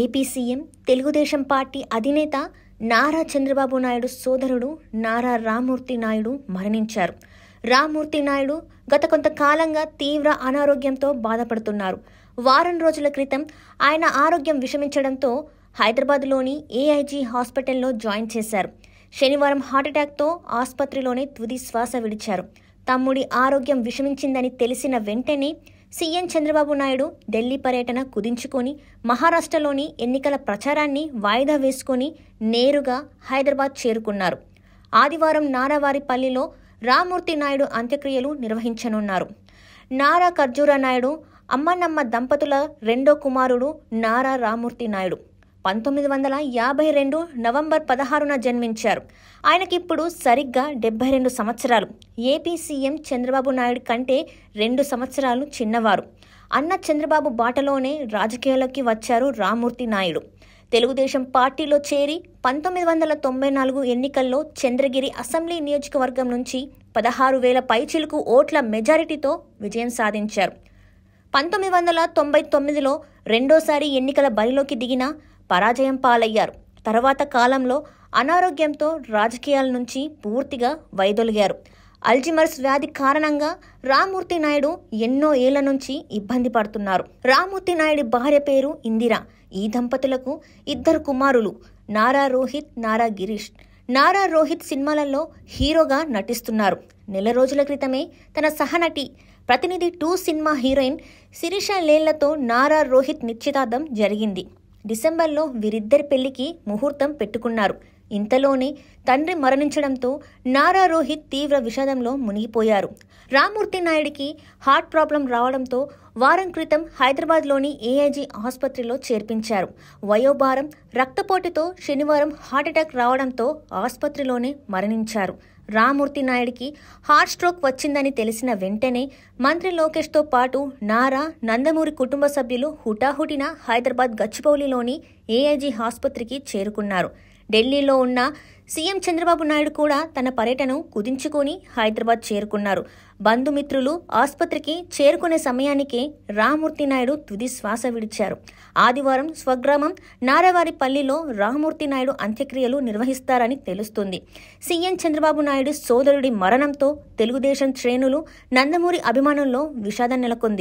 AP CM Telugu Desam party అధినేత నారా చంద్రబాబు నాయుడు సోదరుడు నారా రామ్మూర్తి నాయుడు మరణించారు రామూర్తి నాయుడు గత కొంతకాలంగా తీవ్ర అనారోగ్యంతో బాధపడుతున్నారు వారం రోజుల క్రితం ఆయన ఆరోగ్యం విషమించడంతో హైదరాబాద్లోని ఏఐజీ హాస్పిటల్లో జాయిన్ చేశారు శనివారం హార్ట్అటాక్తో ఆసుపత్రిలోనే తుది శ్వాస విడిచారు తమ్ముడి ఆరోగ్యం విషమించిందని తెలిసిన వెంటనే సీఎం చంద్రబాబు నాయుడు ఢిల్లీ పర్యటన కుదించుకొని మహారాష్ట్రలోని ఎన్నికల ప్రచారాన్ని వాయిదా వేసుకొని నేరుగా హైదరాబాద్ చేరుకున్నారు ఆదివారం నారావారిపల్లిలో రామూర్తి నాయుడు అంత్యక్రియలు నిర్వహించనున్నారు నారా ఖర్జూరా నాయుడు అమ్మనమ్మ దంపతుల రెండో కుమారుడు నారా రామూర్తి నాయుడు పంతొమ్మిది వందల యాభై రెండు నవంబర్ పదహారున జన్మించారు ఆయనకిప్పుడు సరిగ్గా డెబ్బై రెండు సంవత్సరాలు ఏపీ సీఎం చంద్రబాబు నాయుడు కంటే రెండు సంవత్సరాలు చిన్నవారు అన్న చంద్రబాబు బాటలోనే రాజకీయాల్లోకి వచ్చారు రామూర్తి నాయుడు తెలుగుదేశం పార్టీలో చేరి పంతొమ్మిది వందల తొంభై నాలుగు ఎన్నికల్లో చంద్రగిరి అసెంబ్లీ నియోజకవర్గం నుంచి పదహారు వేల పైచిలకు ఓట్ల మెజారిటీతో విజయం సాధించారు పంతొమ్మిది వందల తొంభై తొమ్మిదిలో రెండోసారి ఎన్నికల బరిలోకి దిగిన పరాజయం పాలయ్యారు తర్వాత కాలంలో అనారోగ్యంతో రాజకీయాల నుంచి పూర్తిగా వైదొలిగారు అల్జిమర్స్ వ్యాధి కారణంగా రామూర్తి నాయుడు ఎన్నో ఏళ్ల నుంచి ఇబ్బంది పడుతున్నారు రామూర్తి నాయుడి భార్య పేరు ఇందిర ఈ దంపతులకు ఇద్దరు కుమారులు నారా రోహిత్ నారా గిరీష్ నారా రోహిత్ సినిమాలలో హీరోగా నటిస్తున్నారు నెల రోజుల క్రితమే తన సహనటి Prathinidhi two cinema heroine Sirisha లేళ్లతో నారా రోహిత్ నిశ్చితార్థం జరిగింది డిసెంబర్లో వీరిద్దరి పెళ్లికి ముహూర్తం పెట్టుకున్నారు ఇంతలోనే తండ్రి మరణించడంతో నారా రోహిత్ తీవ్ర విషాదంలో మునిగిపోయారు రామూర్తి నాయుడికి హార్ట్ ప్రాబ్లం రావడంతో వారం క్రితం హైదరాబాద్లోని ఏఐజీ ఆసుపత్రిలో చేర్పించారు వయోభారం రక్తపోటుతో శనివారం హార్ట్అటాక్ రావడంతో ఆసుపత్రిలోనే మరణించారు రామూర్తి నాయుడికి హార్ట్ స్ట్రోక్ వచ్చిందని తెలిసిన వెంటనే మంత్రి లోకేష్తో పాటు నారా నందమూరి కుటుంబ సభ్యులు హుటాహుటిన హైదరాబాద్ గచ్చిపౌలిలోని ఏఐజీ ఆసుపత్రికి చేరుకున్నారు ఢిల్లీలో ఉన్న సీఎం చంద్రబాబు నాయుడు కూడా తన పర్యటన కుదించుకొని హైదరాబాద్ చేరుకున్నారు బంధుమిత్రులు ఆసుపత్రికి చేరుకునే సమయానికి రామమూర్తి నాయుడు తుది శ్వాస విడిచారు ఆదివారం స్వగ్రామం నారావారిపల్లిలో రామమూర్తి నాయుడు అంత్యక్రియలు నిర్వహిస్తారని తెలుస్తుంది సీఎం చంద్రబాబు నాయుడు సోదరుడి మరణంతో తెలుగుదేశం శ్రేణులు నందమూరి అభిమానుల్లో విషాదం నెలకొంది